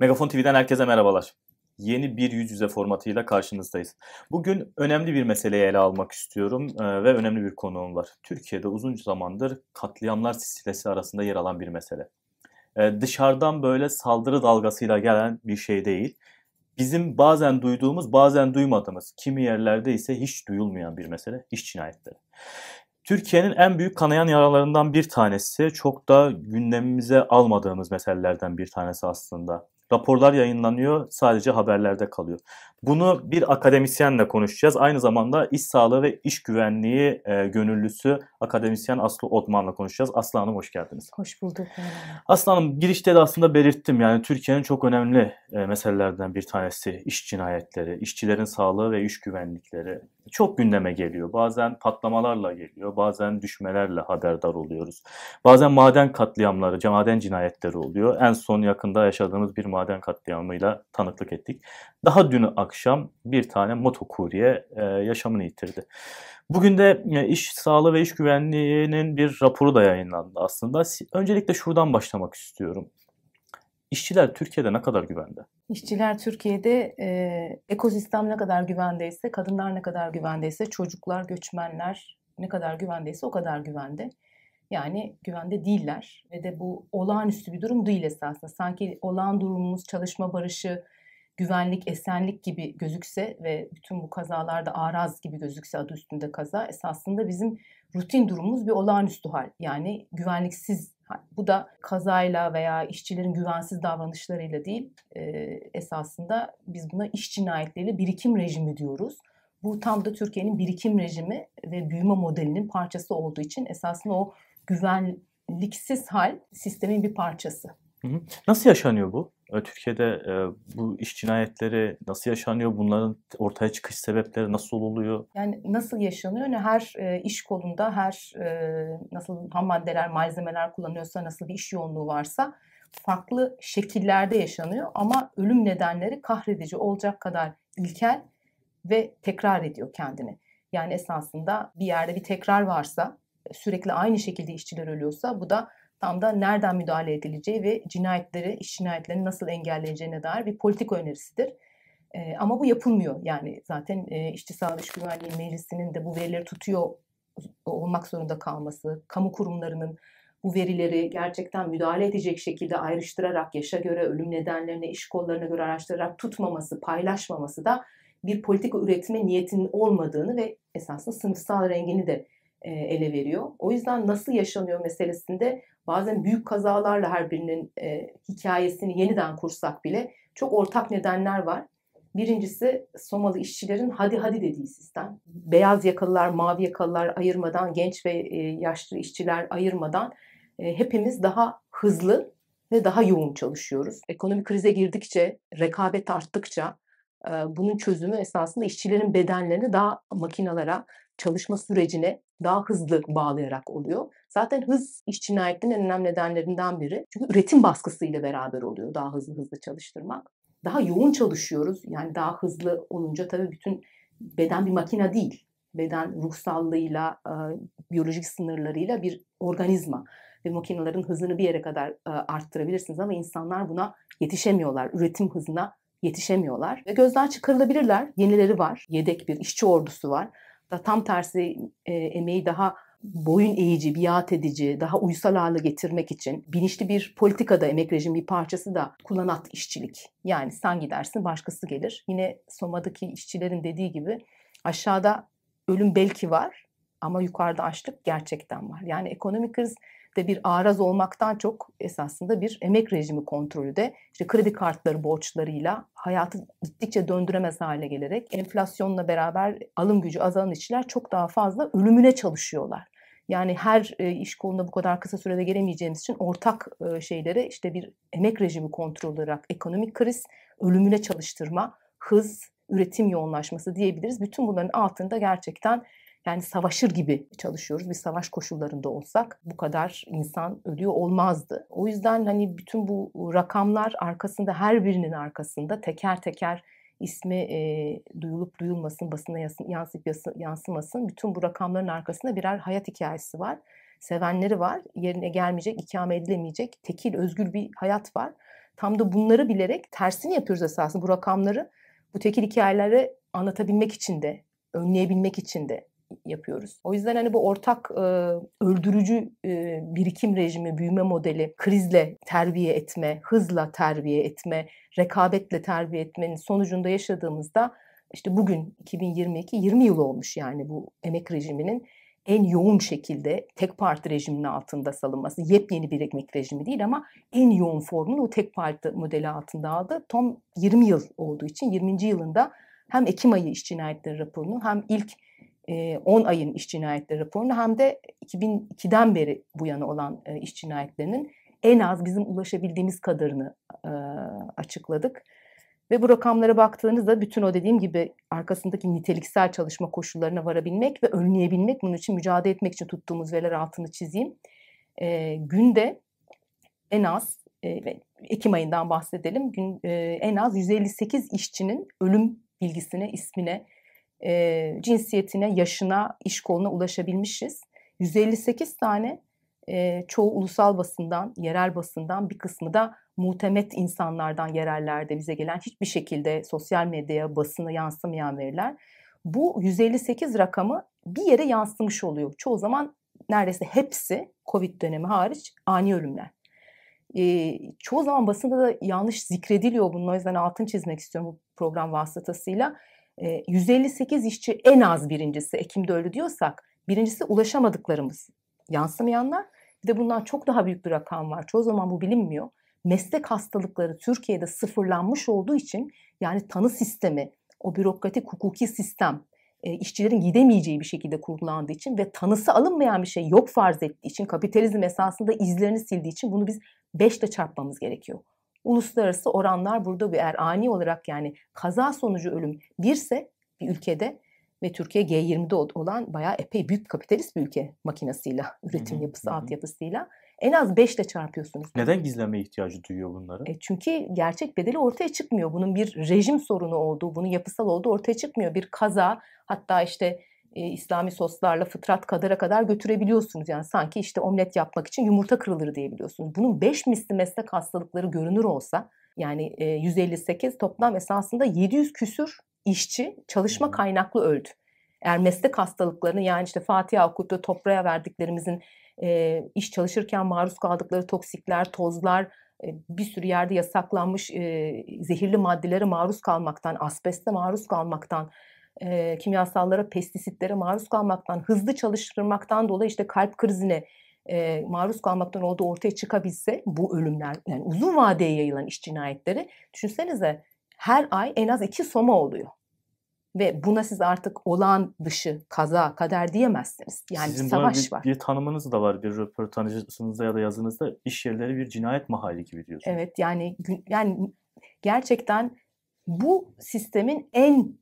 Megafon TV'den herkese merhabalar. Yeni bir yüz yüze formatıyla karşınızdayız. Bugün önemli bir meseleyi ele almak istiyorum e, ve önemli bir konuğum var. Türkiye'de uzun zamandır katliamlar silsilesi arasında yer alan bir mesele. E, dışarıdan böyle saldırı dalgasıyla gelen bir şey değil. Bizim bazen duyduğumuz, bazen duymadığımız, kimi yerlerde ise hiç duyulmayan bir mesele iş cinayetleri. Türkiye'nin en büyük kanayan yaralarından bir tanesi, çok da gündemimize almadığımız meselelerden bir tanesi aslında. Raporlar yayınlanıyor, sadece haberlerde kalıyor. Bunu bir akademisyenle konuşacağız. Aynı zamanda iş sağlığı ve iş güvenliği e, gönüllüsü akademisyen Aslı Otman'la konuşacağız. Aslı Hanım hoş geldiniz. Hoş bulduk. Aslı Hanım girişte de aslında belirttim yani Türkiye'nin çok önemli e, meselelerden bir tanesi iş cinayetleri, işçilerin sağlığı ve iş güvenlikleri. Çok gündeme geliyor. Bazen patlamalarla geliyor, bazen düşmelerle haberdar oluyoruz. Bazen maden katliamları, maden cinayetleri oluyor. En son yakında yaşadığımız bir maden katliamıyla tanıklık ettik. Daha dün akşam bir tane motokurye e, yaşamını yitirdi. Bugün de e, iş sağlığı ve iş güvenliğinin bir raporu da yayınlandı aslında. Öncelikle şuradan başlamak istiyorum. İşçiler Türkiye'de ne kadar güvende? İşçiler Türkiye'de e, ekosistem ne kadar güvendeyse, kadınlar ne kadar güvendeyse, çocuklar, göçmenler ne kadar güvendeyse o kadar güvende. Yani güvende değiller ve de bu olağanüstü bir durum değil esasında. Sanki olağan durumumuz, çalışma barışı, güvenlik, esenlik gibi gözükse ve bütün bu kazalarda araz gibi gözükse adı üstünde kaza esasında bizim rutin durumumuz bir olağanüstü hal. Yani güvenliksiz Bu da kazayla veya işçilerin güvensiz davranışlarıyla değil e, esasında biz buna iş cinayetleriyle birikim rejimi diyoruz. Bu tam da Türkiye'nin birikim rejimi ve büyüme modelinin parçası olduğu için esasında o güvenliksiz hal sistemin bir parçası. Nasıl yaşanıyor bu? Türkiye'de e, bu iş cinayetleri nasıl yaşanıyor? Bunların ortaya çıkış sebepleri nasıl oluyor? Yani nasıl yaşanıyor? Yani her e, iş kolunda her e, nasıl ham maddeler, malzemeler kullanıyorsa, nasıl bir iş yoğunluğu varsa farklı şekillerde yaşanıyor ama ölüm nedenleri kahredici olacak kadar ilkel ve tekrar ediyor kendini. Yani esasında bir yerde bir tekrar varsa, sürekli aynı şekilde işçiler ölüyorsa bu da tam da nereden müdahale edileceği ve cinayetleri, iş cinayetlerini nasıl engelleneceğine dair bir politik önerisidir. E, ama bu yapılmıyor. Yani zaten e, İşçi Sağlığı Güvenliği Meclisi'nin de bu verileri tutuyor olmak zorunda kalması, kamu kurumlarının bu verileri gerçekten müdahale edecek şekilde ayrıştırarak yaşa göre, ölüm nedenlerine, iş kollarına göre araştırarak tutmaması, paylaşmaması da bir politika üretme niyetinin olmadığını ve esasında sınıfsal rengini de e, ele veriyor. O yüzden nasıl yaşanıyor meselesinde bazen büyük kazalarla her birinin e, hikayesini yeniden kursak bile çok ortak nedenler var. Birincisi Somalı işçilerin hadi hadi dediği sistem. Beyaz yakalılar, mavi yakalılar ayırmadan, genç ve e, yaşlı işçiler ayırmadan hepimiz daha hızlı ve daha yoğun çalışıyoruz. Ekonomi krize girdikçe, rekabet arttıkça bunun çözümü esasında işçilerin bedenlerini daha makinalara, çalışma sürecine daha hızlı bağlayarak oluyor. Zaten hız iş cinayetinin en önemli nedenlerinden biri. Çünkü üretim baskısıyla beraber oluyor daha hızlı hızlı çalıştırmak. Daha yoğun çalışıyoruz. Yani daha hızlı olunca tabii bütün beden bir makina değil. Beden ruhsallığıyla, biyolojik sınırlarıyla bir organizma. Ve makinelerin hızını bir yere kadar arttırabilirsiniz ama insanlar buna yetişemiyorlar. Üretim hızına yetişemiyorlar. Ve gözden çıkarılabilirler. Yenileri var. Yedek bir işçi ordusu var da tam tersi e, emeği daha boyun eğici, biat edici, daha uysal hale getirmek için bilinçli bir politikada emek rejimi bir parçası da kullanat işçilik. Yani sen gidersin başkası gelir. Yine Soma'daki işçilerin dediği gibi aşağıda ölüm belki var ama yukarıda açlık gerçekten var. Yani ekonomik kriz de bir araz olmaktan çok esasında bir emek rejimi kontrolü de işte kredi kartları borçlarıyla hayatı gittikçe döndüremez hale gelerek enflasyonla beraber alım gücü azalan işçiler çok daha fazla ölümüne çalışıyorlar. Yani her e, iş koluna bu kadar kısa sürede gelemeyeceğimiz için ortak e, şeylere işte bir emek rejimi kontrol olarak ekonomik kriz, ölümüne çalıştırma, hız, üretim yoğunlaşması diyebiliriz. Bütün bunların altında gerçekten yani savaşır gibi çalışıyoruz. Bir savaş koşullarında olsak bu kadar insan ölüyor olmazdı. O yüzden hani bütün bu rakamlar arkasında her birinin arkasında teker teker ismi e, duyulup duyulmasın, basına yansıp yansımasın. Bütün bu rakamların arkasında birer hayat hikayesi var. Sevenleri var. Yerine gelmeyecek, ikame edilemeyecek, tekil, özgür bir hayat var. Tam da bunları bilerek tersini yapıyoruz esasında. Bu rakamları bu tekil hikayeleri anlatabilmek için de, önleyebilmek için de yapıyoruz. O yüzden hani bu ortak e, öldürücü e, birikim rejimi, büyüme modeli, krizle terbiye etme, hızla terbiye etme, rekabetle terbiye etmenin sonucunda yaşadığımızda işte bugün 2022 20 yıl olmuş yani bu emek rejiminin en yoğun şekilde tek parti rejiminin altında salınması. Yepyeni bir ekmek rejimi değil ama en yoğun formun o tek parti modeli altında aldı. Tom 20 yıl olduğu için 20. yılında hem Ekim ayı iş cinayetleri raporunu hem ilk 10 ayın iş cinayetleri raporunu hem de 2002'den beri bu yana olan iş cinayetlerinin en az bizim ulaşabildiğimiz kadarını açıkladık. Ve bu rakamlara baktığınızda bütün o dediğim gibi arkasındaki niteliksel çalışma koşullarına varabilmek ve önleyebilmek, bunun için mücadele etmek için tuttuğumuz veriler altını çizeyim. E, günde en az, e, Ekim ayından bahsedelim, gün, e, en az 158 işçinin ölüm bilgisine, ismine, e, cinsiyetine, yaşına, iş koluna ulaşabilmişiz. 158 tane e, çoğu ulusal basından, yerel basından bir kısmı da muhtemet insanlardan yerellerde bize gelen hiçbir şekilde sosyal medyaya, basını yansımayan veriler. Bu 158 rakamı bir yere yansımış oluyor. Çoğu zaman neredeyse hepsi Covid dönemi hariç ani ölümler. E, çoğu zaman basında da yanlış zikrediliyor bunun o yüzden altın çizmek istiyorum bu program vasıtasıyla. 158 işçi en az birincisi Ekim'de öldü diyorsak birincisi ulaşamadıklarımız yansımayanlar bir de bundan çok daha büyük bir rakam var. Çoğu zaman bu bilinmiyor. Meslek hastalıkları Türkiye'de sıfırlanmış olduğu için yani tanı sistemi, o bürokratik hukuki sistem işçilerin gidemeyeceği bir şekilde kurgulandığı için ve tanısı alınmayan bir şey yok farz ettiği için kapitalizm esasında izlerini sildiği için bunu biz 5 ile çarpmamız gerekiyor. Uluslararası oranlar burada bir eğer ani olarak yani kaza sonucu ölüm birse bir ülkede ve Türkiye G20'de olan bayağı epey büyük kapitalist bir ülke makinasıyla, üretim hı hı, yapısı, hı. altyapısıyla en az 5 ile çarpıyorsunuz. Neden gizleme ihtiyacı duyuyor bunları? E çünkü gerçek bedeli ortaya çıkmıyor. Bunun bir rejim sorunu olduğu, bunun yapısal olduğu ortaya çıkmıyor. Bir kaza hatta işte e, İslami soslarla fıtrat kadara kadar götürebiliyorsunuz. Yani sanki işte omlet yapmak için yumurta kırılır diyebiliyorsunuz. Bunun 5 misli meslek hastalıkları görünür olsa yani e, 158 toplam esasında 700 küsür işçi çalışma kaynaklı öldü. Eğer meslek hastalıklarını yani işte Fatiha okuyup toprağa verdiklerimizin e, iş çalışırken maruz kaldıkları toksikler, tozlar, e, bir sürü yerde yasaklanmış e, zehirli maddelere maruz kalmaktan, asbeste maruz kalmaktan, e, kimyasallara, pestisitlere maruz kalmaktan, hızlı çalıştırmaktan dolayı işte kalp krizine e, maruz kalmaktan olduğu ortaya çıkabilse bu ölümler, yani uzun vadeye yayılan iş cinayetleri düşünsenize her ay en az iki soma oluyor. Ve buna siz artık olağan dışı, kaza, kader diyemezsiniz. Yani Sizin savaş bir, var. bir tanımınız da var bir röportajınızda ya da yazınızda iş yerleri bir cinayet mahalli gibi diyorsunuz. Evet yani yani gerçekten bu sistemin en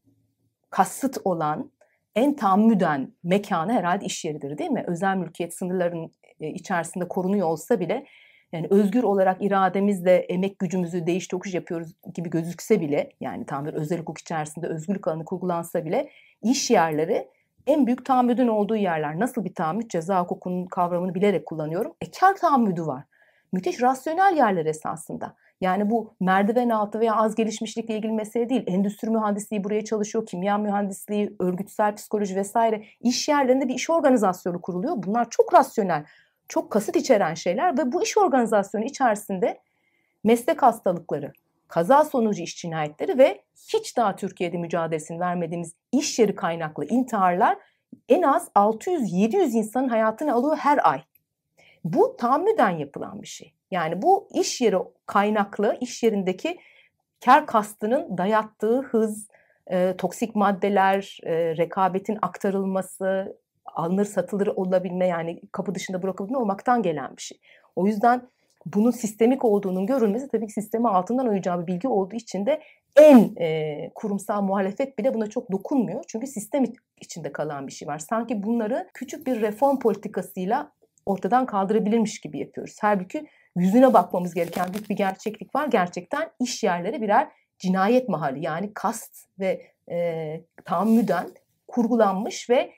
kasıt olan en tahammüden mekanı herhalde iş yeridir değil mi? Özel mülkiyet sınırların e, içerisinde korunuyor olsa bile yani özgür olarak irademizle emek gücümüzü değiş tokuş yapıyoruz gibi gözükse bile yani tam bir özel hukuk içerisinde özgürlük alanı kurgulansa bile iş yerleri en büyük tahammüdün olduğu yerler. Nasıl bir tahammüd? Ceza hukukunun kavramını bilerek kullanıyorum. E kar tahammüdü var. Müthiş rasyonel yerler esasında. Yani bu merdiven altı veya az gelişmişlikle ilgili mesele değil. Endüstri mühendisliği buraya çalışıyor, kimya mühendisliği, örgütsel psikoloji vesaire. İş yerlerinde bir iş organizasyonu kuruluyor. Bunlar çok rasyonel, çok kasıt içeren şeyler ve bu iş organizasyonu içerisinde meslek hastalıkları, kaza sonucu iş cinayetleri ve hiç daha Türkiye'de mücadelesini vermediğimiz iş yeri kaynaklı intiharlar en az 600-700 insanın hayatını alıyor her ay. Bu tahammüden yapılan bir şey. Yani bu iş yeri kaynaklı, iş yerindeki kar kastının dayattığı hız, e, toksik maddeler, e, rekabetin aktarılması, alınır satılır olabilme yani kapı dışında bırakılabilme olmaktan gelen bir şey. O yüzden bunun sistemik olduğunun görülmesi tabii ki sistemi altından oyacağı bir bilgi olduğu için de en e, kurumsal muhalefet bile buna çok dokunmuyor. Çünkü sistem içinde kalan bir şey var. Sanki bunları küçük bir reform politikasıyla ortadan kaldırabilirmiş gibi yapıyoruz. Halbuki yüzüne bakmamız gereken büyük bir gerçeklik var. Gerçekten iş yerleri birer cinayet mahalli yani kast ve e, tahammüden kurgulanmış ve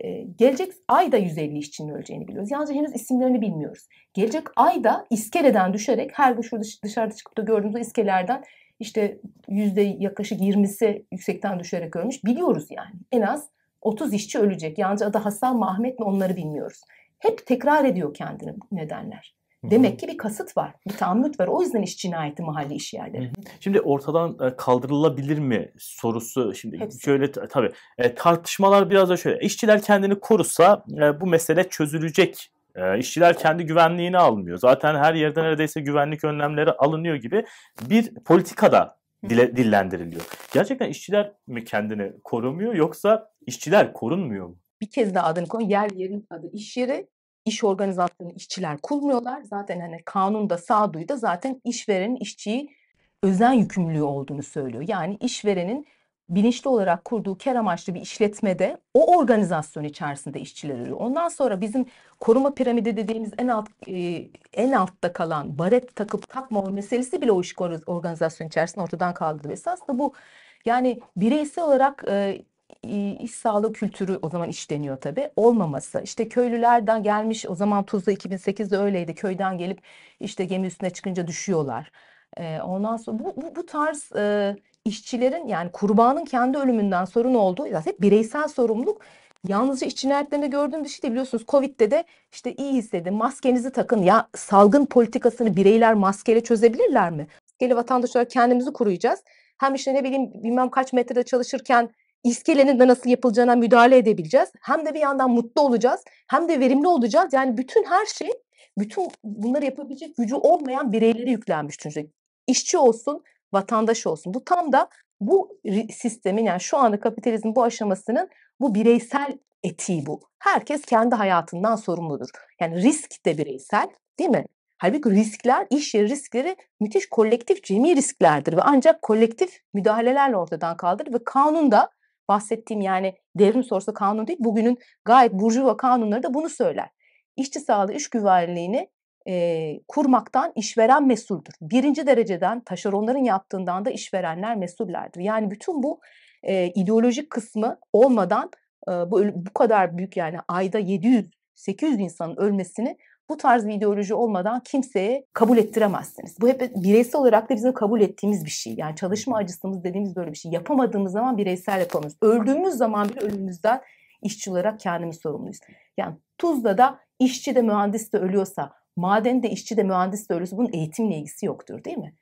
e, gelecek ayda 150 işçinin öleceğini biliyoruz. Yalnızca henüz isimlerini bilmiyoruz. Gelecek ayda iskeleden düşerek her gün şurada dışarıda çıkıp da gördüğümüz iskelerden işte yüzde yaklaşık 20'si yüksekten düşerek ölmüş. Biliyoruz yani en az 30 işçi ölecek. Yalnızca adı Hasan mı mi onları bilmiyoruz. Hep tekrar ediyor kendini nedenler. Demek ki bir kasıt var, bir tahammüt var. O yüzden iş cinayeti mahalli iş yerleri. Şimdi ortadan e, kaldırılabilir mi sorusu şimdi Hepsi. şöyle tabii e, tartışmalar biraz da şöyle. İşçiler kendini korusa e, bu mesele çözülecek İşçiler kendi güvenliğini almıyor. Zaten her yerde neredeyse güvenlik önlemleri alınıyor gibi bir politikada dile, dillendiriliyor. Gerçekten işçiler mi kendini korumuyor yoksa işçiler korunmuyor mu? Bir kez daha adını koy Yer yerin adı iş yeri, iş organizasyonu işçiler kurmuyorlar. Zaten hani kanunda sağduyu da zaten işverenin işçiyi özen yükümlülüğü olduğunu söylüyor. Yani işverenin bilinçli olarak kurduğu kar amaçlı bir işletmede o organizasyon içerisinde işçiler oluyor. Ondan sonra bizim koruma piramidi dediğimiz en alt e, en altta kalan baret takıp takmama meselesi bile o iş organizasyon içerisinde ortadan kaldı. Esas da bu yani bireysel olarak e, iş sağlığı kültürü o zaman işleniyor tabii. Olmaması. İşte köylülerden gelmiş o zaman Tuzla 2008'de öyleydi. Köyden gelip işte gemi üstüne çıkınca düşüyorlar. E, ondan sonra bu, bu, bu tarz e, işçilerin yani kurbanın kendi ölümünden sorun olduğu zaten bireysel sorumluluk yalnızca işçi cinayetlerinde gördüğüm bir şey de Biliyorsunuz Covid'de de işte iyi hissedin maskenizi takın ya salgın politikasını bireyler maskeyle çözebilirler mi? Maskeyle vatandaşlar kendimizi kuruyacağız. Hem işte ne bileyim bilmem kaç metrede çalışırken iskelenin de nasıl yapılacağına müdahale edebileceğiz. Hem de bir yandan mutlu olacağız. Hem de verimli olacağız. Yani bütün her şey bütün bunları yapabilecek gücü olmayan bireylere yüklenmiş çünkü. işçi olsun, vatandaş olsun. Bu tam da bu sistemin yani şu anda kapitalizm bu aşamasının bu bireysel etiği bu. Herkes kendi hayatından sorumludur. Yani risk de bireysel değil mi? Halbuki riskler, iş yeri riskleri müthiş kolektif cemi risklerdir ve ancak kolektif müdahalelerle ortadan kaldırır ve kanunda. da bahsettiğim yani devrim sorusu kanun değil, bugünün gayet burjuva kanunları da bunu söyler. İşçi sağlığı, iş güvenliğini e, kurmaktan işveren mesuldür. Birinci dereceden taşeronların yaptığından da işverenler mesullerdir. Yani bütün bu e, ideolojik kısmı olmadan e, bu, bu kadar büyük yani ayda 700-800 insanın ölmesini bu tarz bir ideoloji olmadan kimseye kabul ettiremezsiniz. Bu hep bireysel olarak da bizim kabul ettiğimiz bir şey. Yani çalışma acısımız dediğimiz böyle bir şey. Yapamadığımız zaman bireysel yapamıyoruz. Öldüğümüz zaman bile ölümümüzden işçi olarak kendimiz sorumluyuz. Yani Tuzla da işçi de mühendis de ölüyorsa, maden de işçi de mühendis de ölüyorsa bunun eğitimle ilgisi yoktur değil mi?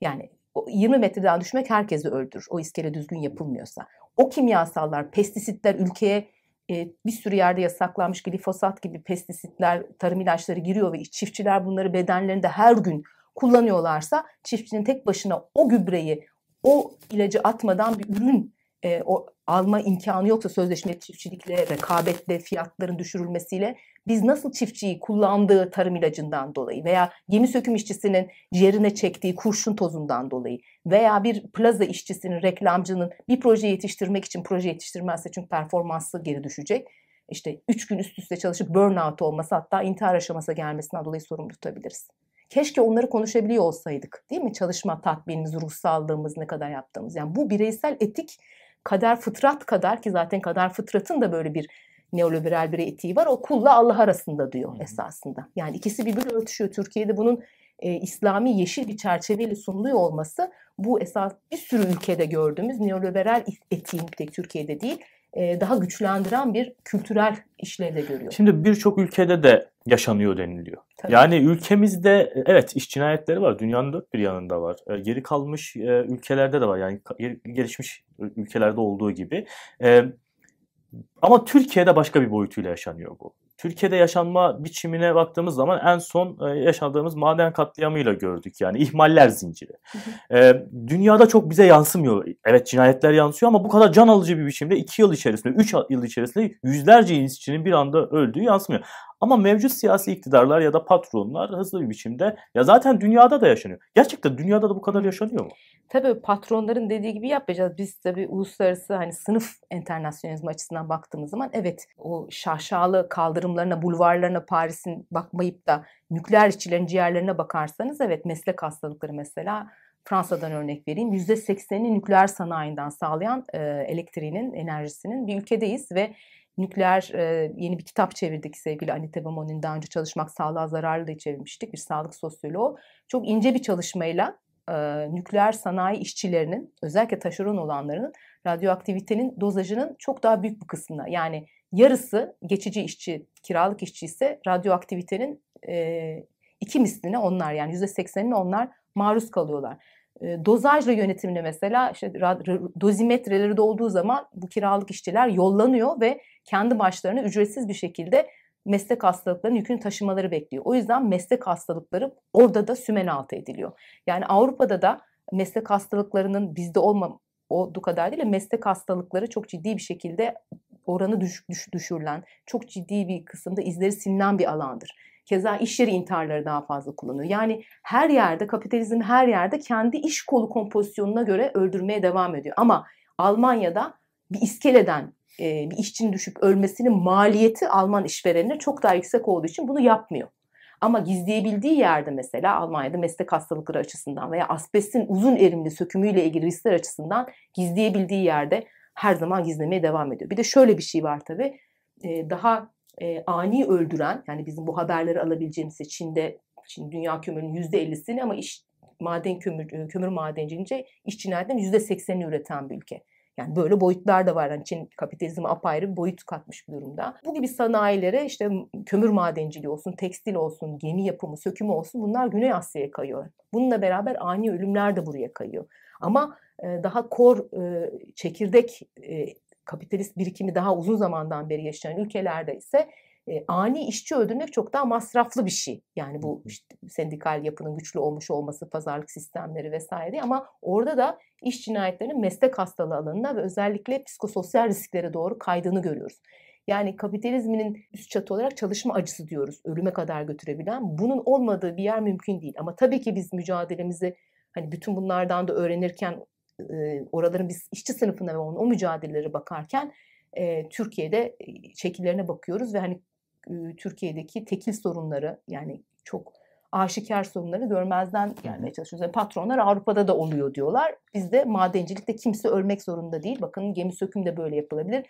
Yani 20 metreden düşmek herkesi öldürür. O iskele düzgün yapılmıyorsa. O kimyasallar, pestisitler ülkeye e, bir sürü yerde yasaklanmış glifosat gibi pestisitler, tarım ilaçları giriyor ve çiftçiler bunları bedenlerinde her gün kullanıyorlarsa çiftçinin tek başına o gübreyi, o ilacı atmadan bir ürün e, o alma imkanı yoksa sözleşme çiftçilikle, rekabetle, fiyatların düşürülmesiyle biz nasıl çiftçiyi kullandığı tarım ilacından dolayı veya gemi söküm işçisinin ciğerine çektiği kurşun tozundan dolayı veya bir plaza işçisinin, reklamcının bir proje yetiştirmek için proje yetiştirmezse çünkü performansı geri düşecek. İşte üç gün üst üste çalışıp burnout olması hatta intihar aşamasına gelmesinden dolayı sorumlu tutabiliriz. Keşke onları konuşabiliyor olsaydık değil mi? Çalışma tatminimiz, ruhsallığımız ne kadar yaptığımız. Yani bu bireysel etik kader fıtrat kadar ki zaten kader fıtratın da böyle bir neoliberal bir etiği var. O kulla Allah arasında diyor hı esasında. Yani ikisi birbirle örtüşüyor. Türkiye'de bunun e, İslami yeşil bir çerçeveyle sunuluyor olması bu esas bir sürü ülkede gördüğümüz neoliberal etiğin bir tek Türkiye'de değil e, daha güçlendiren bir kültürel işlevde görüyor. Şimdi birçok ülkede de yaşanıyor deniliyor. Tabii. Yani ülkemizde evet iş cinayetleri var. Dünyanın dört bir yanında var. E, geri kalmış e, ülkelerde de var. Yani gelişmiş ülkelerde olduğu gibi. E, ama Türkiye'de başka bir boyutuyla yaşanıyor bu. Türkiye'de yaşanma biçimine baktığımız zaman en son e, yaşadığımız maden katliamıyla gördük yani ihmaller zinciri. Hı hı. E, dünyada çok bize yansımıyor. Evet cinayetler yansıyor ama bu kadar can alıcı bir biçimde 2 yıl içerisinde, 3 yıl içerisinde yüzlerce insanın bir anda öldüğü yansımıyor. Ama mevcut siyasi iktidarlar ya da patronlar hızlı bir biçimde ya zaten dünyada da yaşanıyor. Gerçekten dünyada da bu kadar yaşanıyor mu? Tabii patronların dediği gibi yapacağız. Biz tabii uluslararası hani sınıf enternasyonizmi açısından baktığımız zaman evet o şaşalı kaldırımlarına, bulvarlarına Paris'in bakmayıp da nükleer işçilerin ciğerlerine bakarsanız evet meslek hastalıkları mesela Fransa'dan örnek vereyim. %80'ini nükleer sanayinden sağlayan e, elektriğinin, enerjisinin bir ülkedeyiz ve Nükleer e, yeni bir kitap çevirdik sevgili Anita Bamon'un daha önce çalışmak sağlığa zararlı da çevirmiştik bir sağlık sosyoloğu. Çok ince bir çalışmayla e, nükleer sanayi işçilerinin özellikle taşeron olanlarının radyoaktivitenin dozajının çok daha büyük bir kısmına yani yarısı geçici işçi, kiralık işçi ise radyoaktivitenin e, iki misline onlar yani yüzde seksenine onlar maruz kalıyorlar dozajla yönetimle mesela işte dozimetreleri dolduğu zaman bu kiralık işçiler yollanıyor ve kendi başlarına ücretsiz bir şekilde meslek hastalıklarının yükünü taşımaları bekliyor. O yüzden meslek hastalıkları orada da sümen altı ediliyor. Yani Avrupa'da da meslek hastalıklarının bizde olma du kadar değil meslek hastalıkları çok ciddi bir şekilde oranı düş, düş, düşürülen, çok ciddi bir kısımda izleri silinen bir alandır. Keza iş yeri intiharları daha fazla kullanıyor. Yani her yerde kapitalizm her yerde kendi iş kolu kompozisyonuna göre öldürmeye devam ediyor. Ama Almanya'da bir iskeleden e, bir işçinin düşüp ölmesinin maliyeti Alman işverenine çok daha yüksek olduğu için bunu yapmıyor. Ama gizleyebildiği yerde mesela Almanya'da meslek hastalıkları açısından veya asbestin uzun erimli sökümüyle ilgili riskler açısından gizleyebildiği yerde her zaman gizlemeye devam ediyor. Bir de şöyle bir şey var tabii. E, daha e, ani öldüren yani bizim bu haberleri alabileceğimiz Çin'de Çin dünya kömürünün yüzde ellisini ama iş maden kömür, kömür madencilince iş cinayetinin yüzde seksenini üreten bir ülke. Yani böyle boyutlar da var. Yani Çin kapitalizme apayrı bir boyut katmış bir durumda. Bu gibi sanayilere işte kömür madenciliği olsun, tekstil olsun, gemi yapımı, sökümü olsun bunlar Güney Asya'ya kayıyor. Bununla beraber ani ölümler de buraya kayıyor. Ama daha kor çekirdek kapitalist birikimi daha uzun zamandan beri yaşayan ülkelerde ise e, ani işçi öldürmek çok daha masraflı bir şey. Yani bu işte sendikal yapının güçlü olmuş olması, pazarlık sistemleri vesaire ama orada da iş cinayetlerinin meslek hastalığı alanına ve özellikle psikososyal risklere doğru kaydığını görüyoruz. Yani kapitalizminin üst çatı olarak çalışma acısı diyoruz. Ölüme kadar götürebilen. Bunun olmadığı bir yer mümkün değil. Ama tabii ki biz mücadelemizi hani bütün bunlardan da öğrenirken oraların biz işçi sınıfına ve onun o mücadelelere bakarken e, Türkiye'de şekillerine bakıyoruz ve hani e, Türkiye'deki tekil sorunları yani çok aşikar sorunları görmezden gelmeye çalışıyoruz. Yani patronlar Avrupa'da da oluyor diyorlar. Bizde madencilikte kimse ölmek zorunda değil. Bakın gemi söküm de böyle yapılabilir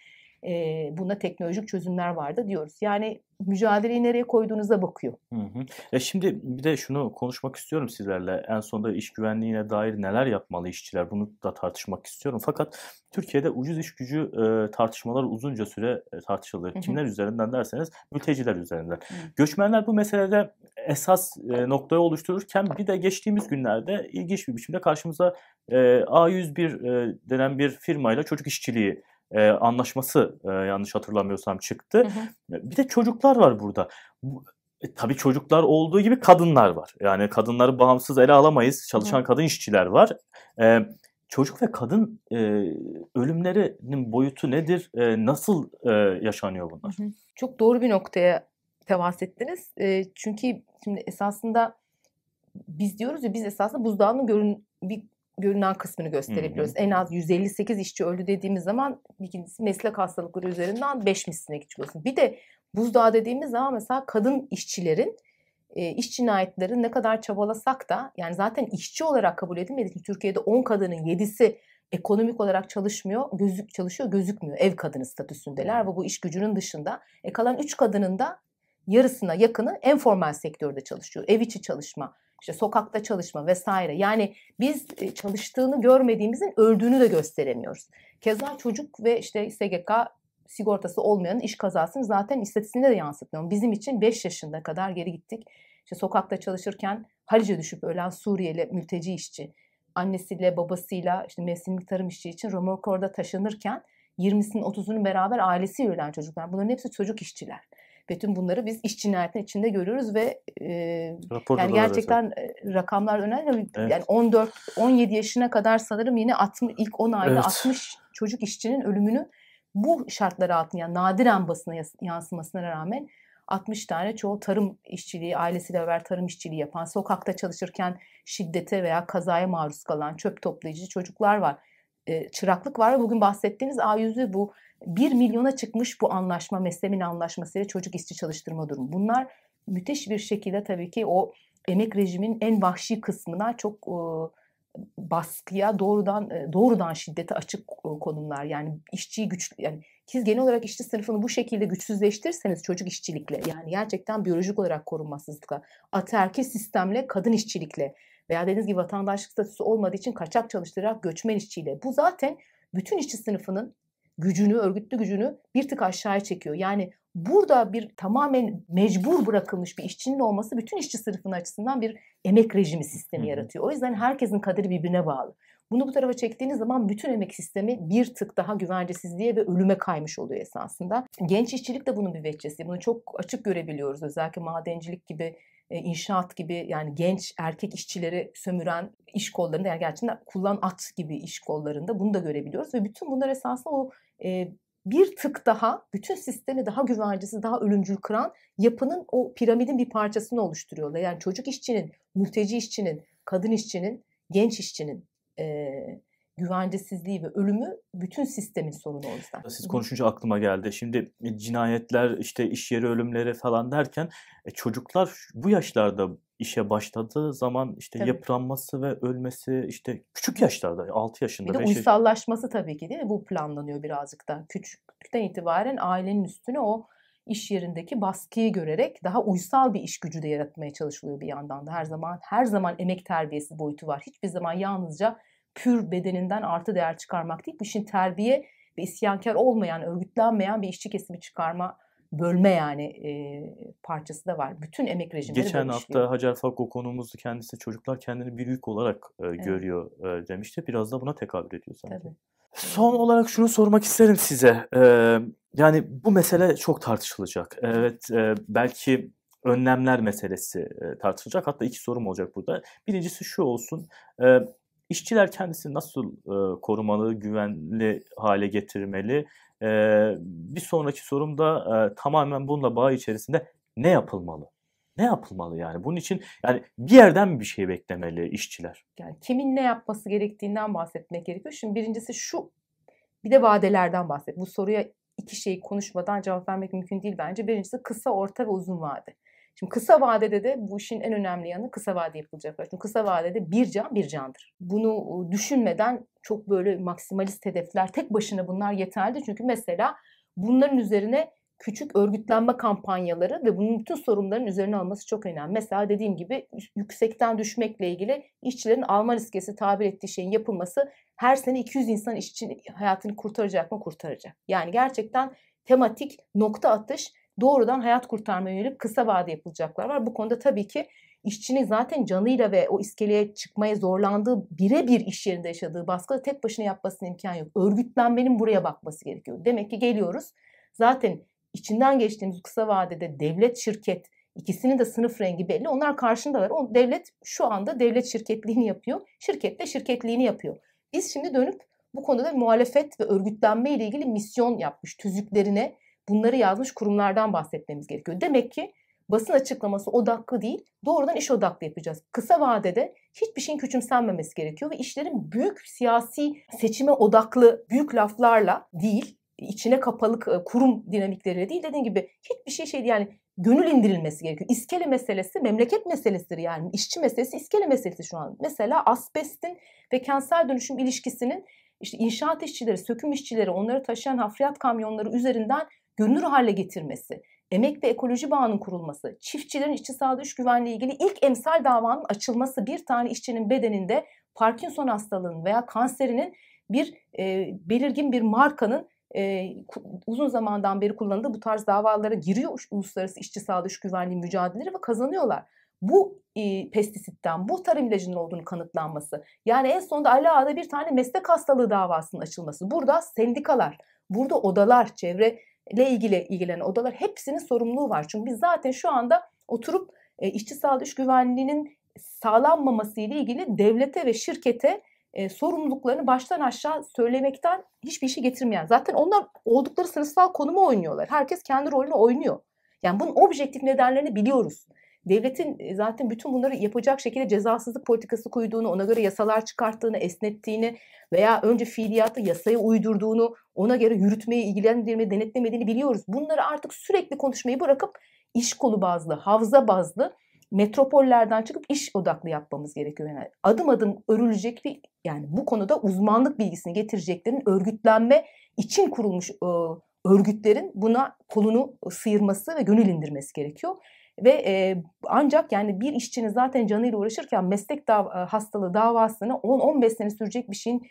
e, buna teknolojik çözümler vardı diyoruz. Yani mücadeleyi nereye koyduğunuza bakıyor. Hı hı. Ya şimdi bir de şunu konuşmak istiyorum sizlerle. En sonunda iş güvenliğine dair neler yapmalı işçiler bunu da tartışmak istiyorum. Fakat Türkiye'de ucuz iş gücü e, tartışmaları uzunca süre e, tartışıldı. Hı hı. Kimler üzerinden derseniz mülteciler üzerinden. Hı. Göçmenler bu meselede esas e, noktayı oluştururken bir de geçtiğimiz günlerde ilginç bir biçimde karşımıza e, A101 e, denen bir firmayla çocuk işçiliği e, anlaşması e, yanlış hatırlamıyorsam çıktı. Hı hı. Bir de çocuklar var burada. Bu, e, tabii çocuklar olduğu gibi kadınlar var. Yani kadınları bağımsız ele alamayız. Çalışan hı. kadın işçiler var. E, çocuk ve kadın e, ölümlerinin boyutu nedir? E, nasıl e, yaşanıyor bunlar? Hı hı. Çok doğru bir noktaya temas ettiniz. E, çünkü şimdi esasında biz diyoruz ya biz esasında buzdağının görün bir görünen kısmını gösterebiliyoruz. Hı hı. En az 158 işçi öldü dediğimiz zaman ikincisi meslek hastalıkları üzerinden 5 misline geçiyorsun. Bir de buzdağı dediğimiz zaman mesela kadın işçilerin e, iş cinayetleri ne kadar çabalasak da yani zaten işçi olarak kabul edilmediği Türkiye'de 10 kadının 7'si ekonomik olarak çalışmıyor, gözük çalışıyor, gözükmüyor. Ev kadını statüsündeler ve bu iş gücünün dışında. E kalan 3 kadının da yarısına yakını en formal sektörde çalışıyor. Ev içi çalışma işte sokakta çalışma vesaire. Yani biz e, çalıştığını görmediğimizin öldüğünü de gösteremiyoruz. Keza çocuk ve işte SGK sigortası olmayan iş kazasını zaten istatistiğine de yansıtmıyor. Bizim için 5 yaşında kadar geri gittik. İşte sokakta çalışırken Halice düşüp ölen Suriyeli mülteci işçi, annesiyle babasıyla işte mevsimlik tarım işçi için Romorkor'da taşınırken 20'sinin 30'unun beraber ailesi ölen çocuklar. Bunların hepsi çocuk işçiler. Bütün bunları biz iş cinayetinin içinde görüyoruz ve e, yani gerçekten mesela. rakamlar önemli. Hani evet. Yani 14 17 yaşına kadar sanırım yine 60 ilk 10 ayda evet. 60 çocuk işçinin ölümünü bu şartlar altında yani nadiren basına yansımasına rağmen 60 tane çoğu tarım işçiliği, ailesiyle beraber tarım işçiliği yapan, sokakta çalışırken şiddete veya kazaya maruz kalan çöp toplayıcı çocuklar var. E, çıraklık var. ve Bugün bahsettiğiniz A100'lü bu 1 milyona çıkmış bu anlaşma, meslemin anlaşması ile çocuk işçi çalıştırma durumu. Bunlar müthiş bir şekilde tabii ki o emek rejiminin en vahşi kısmına çok e, baskıya doğrudan e, doğrudan şiddete açık e, konumlar. Yani işçiyi güç yani siz genel olarak işçi sınıfını bu şekilde güçsüzleştirirseniz çocuk işçilikle yani gerçekten biyolojik olarak korunmasızlıkla, ataerkil sistemle, kadın işçilikle veya dediğiniz gibi vatandaşlık statüsü olmadığı için kaçak çalıştırarak göçmen işçiyle. Bu zaten bütün işçi sınıfının gücünü, örgütlü gücünü bir tık aşağıya çekiyor. Yani burada bir tamamen mecbur bırakılmış bir işçinin olması bütün işçi sınıfının açısından bir emek rejimi sistemi yaratıyor. O yüzden herkesin kaderi birbirine bağlı. Bunu bu tarafa çektiğiniz zaman bütün emek sistemi bir tık daha güvencesizliğe ve ölüme kaymış oluyor esasında. Genç işçilik de bunun bir veçesi. Bunu çok açık görebiliyoruz. Özellikle madencilik gibi e, inşaat gibi yani genç erkek işçileri sömüren iş kollarında yani gerçekten kullan at gibi iş kollarında bunu da görebiliyoruz ve bütün bunlar esasında o e, bir tık daha bütün sistemi daha güvencesiz, daha ölümcül kıran yapının o piramidin bir parçasını oluşturuyorlar. Yani çocuk işçinin, mülteci işçinin, kadın işçinin, genç işçinin e, güvencesizliği ve ölümü bütün sistemin sorunu o yüzden. Siz konuşunca aklıma geldi. Şimdi e, cinayetler, işte iş yeri ölümleri falan derken e, çocuklar bu yaşlarda işe başladığı zaman işte tabii. yıpranması ve ölmesi işte küçük yaşlarda 6 yaşında. Bir de uysallaşması tabii ki değil mi? Bu planlanıyor birazcık da. küçükten itibaren ailenin üstüne o iş yerindeki baskıyı görerek daha uysal bir iş gücü de yaratmaya çalışılıyor bir yandan da. Her zaman her zaman emek terbiyesi boyutu var. Hiçbir zaman yalnızca pür bedeninden artı değer çıkarmak değil. Bu işin terbiye ve isyankar olmayan, örgütlenmeyen bir işçi kesimi çıkarma bölme yani e, parçası da var. Bütün emek rejimleri Geçen hafta işliyor. Hacer Fakko konuğumuzdu. Kendisi çocuklar kendini bir yük olarak e, evet. görüyor e, demişti. Biraz da buna tekabül ediyor sanki. Tabii. Son olarak şunu sormak isterim size. Ee, yani bu mesele çok tartışılacak. Evet e, belki önlemler meselesi e, tartışılacak. Hatta iki sorum olacak burada. Birincisi şu olsun. E, İşçiler kendisini nasıl e, korumalı, güvenli hale getirmeli? E, bir sonraki sorum da e, tamamen bununla bağ içerisinde ne yapılmalı? Ne yapılmalı yani? Bunun için yani bir yerden bir şey beklemeli işçiler? Yani kimin ne yapması gerektiğinden bahsetmek gerekiyor. Şimdi birincisi şu bir de vadelerden bahset. Bu soruya iki şeyi konuşmadan cevap vermek mümkün değil bence. Birincisi kısa, orta ve uzun vade. Şimdi kısa vadede de bu işin en önemli yanı kısa vade yapılacaklar. Çünkü kısa vadede bir can bir candır. Bunu ıı, düşünmeden çok böyle maksimalist hedefler tek başına bunlar yeterli. Çünkü mesela bunların üzerine küçük örgütlenme kampanyaları ve bunun bütün sorunların üzerine alması çok önemli. Mesela dediğim gibi yüksekten düşmekle ilgili işçilerin alma riskesi tabir ettiği şeyin yapılması her sene 200 insan işçinin hayatını kurtaracak mı? Kurtaracak. Yani gerçekten tematik nokta atış doğrudan hayat kurtarma yönelik kısa vade yapılacaklar var. Bu konuda tabii ki işçinin zaten canıyla ve o iskeleye çıkmaya zorlandığı birebir iş yerinde yaşadığı baskıda tek başına yapmasına imkan yok. Örgütlenmenin buraya bakması gerekiyor. Demek ki geliyoruz zaten içinden geçtiğimiz kısa vadede devlet şirket ikisinin de sınıf rengi belli. Onlar karşındalar. O devlet şu anda devlet şirketliğini yapıyor. Şirket de şirketliğini yapıyor. Biz şimdi dönüp bu konuda muhalefet ve örgütlenme ile ilgili misyon yapmış tüzüklerine bunları yazmış kurumlardan bahsetmemiz gerekiyor. Demek ki basın açıklaması odaklı değil, doğrudan iş odaklı yapacağız. Kısa vadede hiçbir şeyin küçümsenmemesi gerekiyor ve işlerin büyük siyasi seçime odaklı büyük laflarla değil, içine kapalı e, kurum dinamikleriyle değil dediğim gibi hiçbir şey şey yani gönül indirilmesi gerekiyor. İskele meselesi memleket meselesidir yani. işçi meselesi iskele meselesi şu an. Mesela asbestin ve kentsel dönüşüm ilişkisinin işte inşaat işçileri, söküm işçileri, onları taşıyan hafriyat kamyonları üzerinden görünür hale getirmesi, emek ve ekoloji bağının kurulması, çiftçilerin işçi sağlığı iş güvenliği ilgili ilk emsal davanın açılması bir tane işçinin bedeninde Parkinson hastalığının veya kanserinin bir e, belirgin bir markanın e, uzun zamandan beri kullanıldığı bu tarz davalara giriyor uluslararası işçi sağlığı iş güvenliği mücadeleleri ve kazanıyorlar. Bu e, pestisitten, bu tarım ilacının olduğunu kanıtlanması. Yani en sonunda Ala Ağa'da bir tane meslek hastalığı davasının açılması. Burada sendikalar, burada odalar, çevre ile ilgili ilgilenen odalar hepsinin sorumluluğu var. Çünkü biz zaten şu anda oturup e, işçi sağlığı iş güvenliğinin sağlanmaması ile ilgili devlete ve şirkete e, sorumluluklarını baştan aşağı söylemekten hiçbir işi getirmeyen. Zaten onlar oldukları sınıfsal konumu oynuyorlar. Herkes kendi rolünü oynuyor. Yani bunun objektif nedenlerini biliyoruz devletin e, zaten bütün bunları yapacak şekilde cezasızlık politikası koyduğunu, ona göre yasalar çıkarttığını, esnettiğini veya önce fiiliyatı yasaya uydurduğunu, ona göre yürütmeyi, ilgilendirmeyi denetlemediğini biliyoruz. Bunları artık sürekli konuşmayı bırakıp iş kolu bazlı, havza bazlı metropollerden çıkıp iş odaklı yapmamız gerekiyor. Yani adım adım örülecek bir yani bu konuda uzmanlık bilgisini getireceklerin örgütlenme için kurulmuş e, örgütlerin buna kolunu ıı, sıyırması ve gönül indirmesi gerekiyor ve e, ancak yani bir işçinin zaten canıyla uğraşırken meslek dav hastalığı davasını 10-15 sene sürecek bir şeyin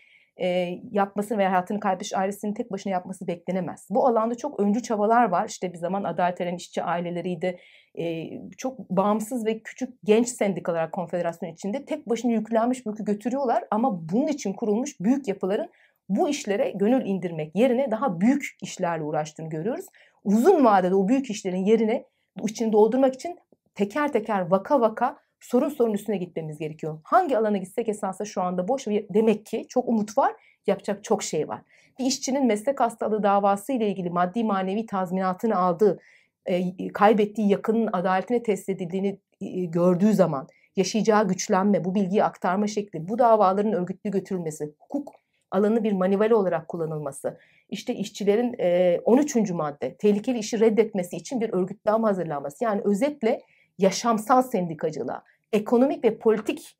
e, yapmasını veya hayatını kaybetmiş ailesinin tek başına yapması beklenemez. Bu alanda çok öncü çabalar var. İşte bir zaman Adalet Eren işçi aileleriydi. E, çok bağımsız ve küçük genç sendikalar konfederasyon içinde tek başına yüklenmiş yükü götürüyorlar ama bunun için kurulmuş büyük yapıların bu işlere gönül indirmek yerine daha büyük işlerle uğraştığını görüyoruz. Uzun vadede o büyük işlerin yerine bu doldurmak için teker teker vaka vaka sorun sorun üstüne gitmemiz gerekiyor. Hangi alana gitsek esasında şu anda boş demek ki çok umut var, yapacak çok şey var. Bir işçinin meslek hastalığı davası ile ilgili maddi manevi tazminatını aldığı, e, kaybettiği yakının adaletine test edildiğini e, gördüğü zaman yaşayacağı güçlenme, bu bilgiyi aktarma şekli, bu davaların örgütlü götürülmesi, hukuk alanı bir manivele olarak kullanılması, işte işçilerin 13. madde tehlikeli işi reddetmesi için bir örgütlenme hazırlanması. Yani özetle yaşamsal sendikacılığa, ekonomik ve politik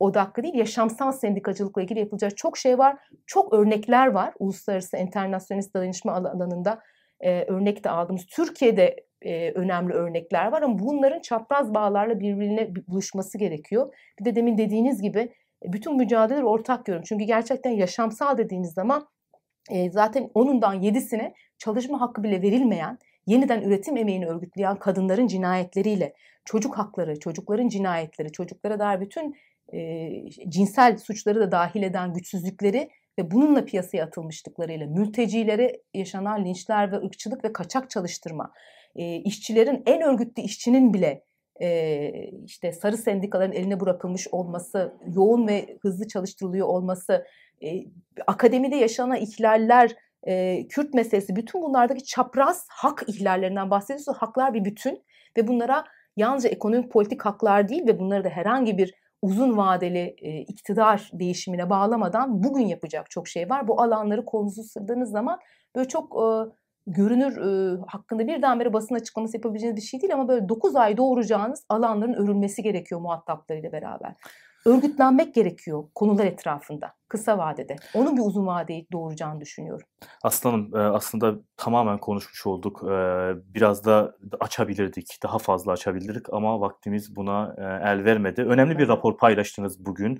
odaklı değil, yaşamsal sendikacılıkla ilgili yapılacak çok şey var. Çok örnekler var. Uluslararası internasyonist dayanışma alanında örnek de aldığımız. Türkiye'de önemli örnekler var ama bunların çapraz bağlarla birbirine buluşması gerekiyor. Bir de demin dediğiniz gibi e, bütün mücadeleleri ortak görüyorum. Çünkü gerçekten yaşamsal dediğiniz zaman e, zaten onundan yedisine çalışma hakkı bile verilmeyen, yeniden üretim emeğini örgütleyen kadınların cinayetleriyle, çocuk hakları, çocukların cinayetleri, çocuklara dair bütün e, cinsel suçları da dahil eden güçsüzlükleri ve bununla piyasaya atılmışlıklarıyla mültecilere yaşanan linçler ve ırkçılık ve kaçak çalıştırma, e, işçilerin en örgütlü işçinin bile e, işte sarı sendikaların eline bırakılmış olması, yoğun ve hızlı çalıştırılıyor olması, e, akademide yaşanan ihlaller, e, Kürt meselesi, bütün bunlardaki çapraz hak ihlallerinden bahsediyorsunuz. Haklar bir bütün ve bunlara yalnızca ekonomik politik haklar değil ve bunları da herhangi bir uzun vadeli e, iktidar değişimine bağlamadan bugün yapacak çok şey var. Bu alanları kolunuzu sırdığınız zaman böyle çok e, görünür e, hakkında birdenbire basın açıklaması yapabileceğiniz bir şey değil ama böyle 9 ay doğuracağınız alanların örülmesi gerekiyor muhataplarıyla beraber örgütlenmek gerekiyor konular etrafında kısa vadede. Onun bir uzun vadeyi doğuracağını düşünüyorum. Aslanım e, aslında tamamen konuşmuş olduk. E, biraz da açabilirdik, daha fazla açabilirdik ama vaktimiz buna e, el vermedi. Önemli bir rapor paylaştınız bugün.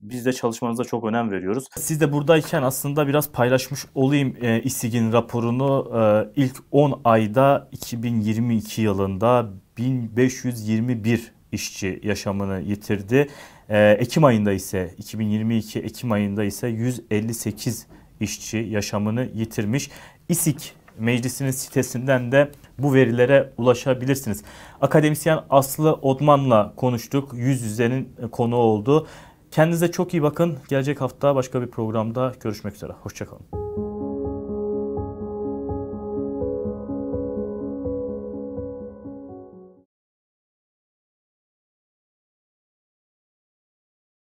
Biz de çalışmanıza çok önem veriyoruz. Siz de buradayken aslında biraz paylaşmış olayım İSİG'in raporunu. ilk 10 ayda 2022 yılında 1521 işçi yaşamını yitirdi. E, Ekim ayında ise 2022 Ekim ayında ise 158 işçi yaşamını yitirmiş. İSİK meclisinin sitesinden de bu verilere ulaşabilirsiniz. Akademisyen Aslı Odman'la konuştuk. Yüz yüzenin e, konu oldu. Kendinize çok iyi bakın. Gelecek hafta başka bir programda görüşmek üzere. Hoşçakalın.